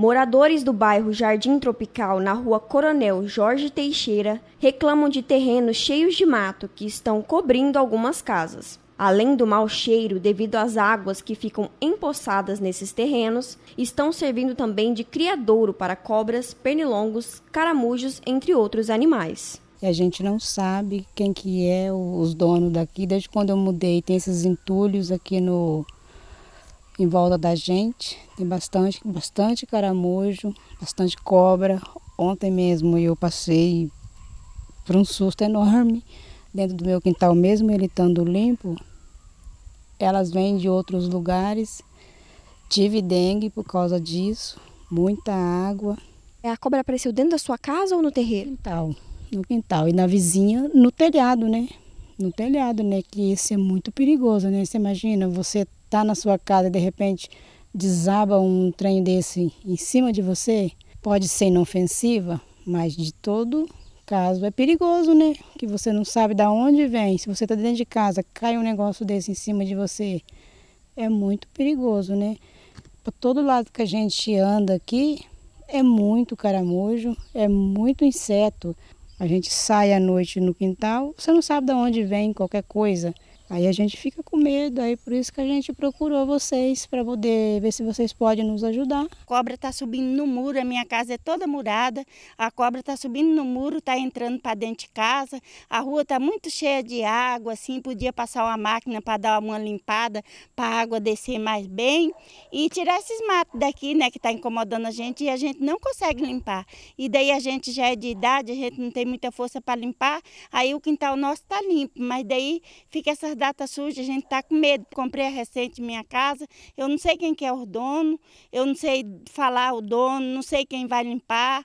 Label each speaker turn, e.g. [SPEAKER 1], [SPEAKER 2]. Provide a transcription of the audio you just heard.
[SPEAKER 1] Moradores do bairro Jardim Tropical, na rua Coronel Jorge Teixeira, reclamam de terrenos cheios de mato que estão cobrindo algumas casas. Além do mau cheiro devido às águas que ficam empoçadas nesses terrenos, estão servindo também de criadouro para cobras, pernilongos, caramujos, entre outros animais.
[SPEAKER 2] a gente não sabe quem que é os donos daqui. Desde quando eu mudei, tem esses entulhos aqui no em volta da gente. Tem bastante, bastante caramujo, bastante cobra. Ontem mesmo eu passei por um susto enorme dentro do meu quintal, mesmo ele estando limpo. Elas vêm de outros lugares. Tive dengue por causa disso, muita água. A cobra apareceu dentro da sua casa ou no terreiro? No quintal, no quintal. E na vizinha, no telhado, né? No telhado, né? Que isso é muito perigoso, né? Você imagina, você está na sua casa e de repente desaba um trem desse em cima de você, pode ser inofensiva, mas de todo caso é perigoso, né? Que você não sabe de onde vem. Se você está dentro de casa, cai um negócio desse em cima de você, é muito perigoso, né? Para todo lado que a gente anda aqui, é muito caramujo, é muito inseto. A gente sai à noite no quintal, você não sabe de onde vem qualquer coisa. Aí a gente fica com medo, aí por isso que a gente procurou vocês para poder ver se vocês podem nos ajudar. A cobra está
[SPEAKER 3] subindo no muro, a minha casa é toda murada, a cobra está subindo no muro, está entrando para dentro de casa, a rua está muito cheia de água, assim, podia passar uma máquina para dar uma limpada, para a água descer mais bem e tirar esses matos daqui, né, que está incomodando a gente e a gente não consegue limpar. E daí a gente já é de idade, a gente não tem muita força para limpar, aí o quintal nosso está limpo, mas daí fica essas data suja, a gente está com medo. Comprei recente minha casa, eu não sei quem que é o dono, eu não sei falar o dono, não sei quem vai limpar.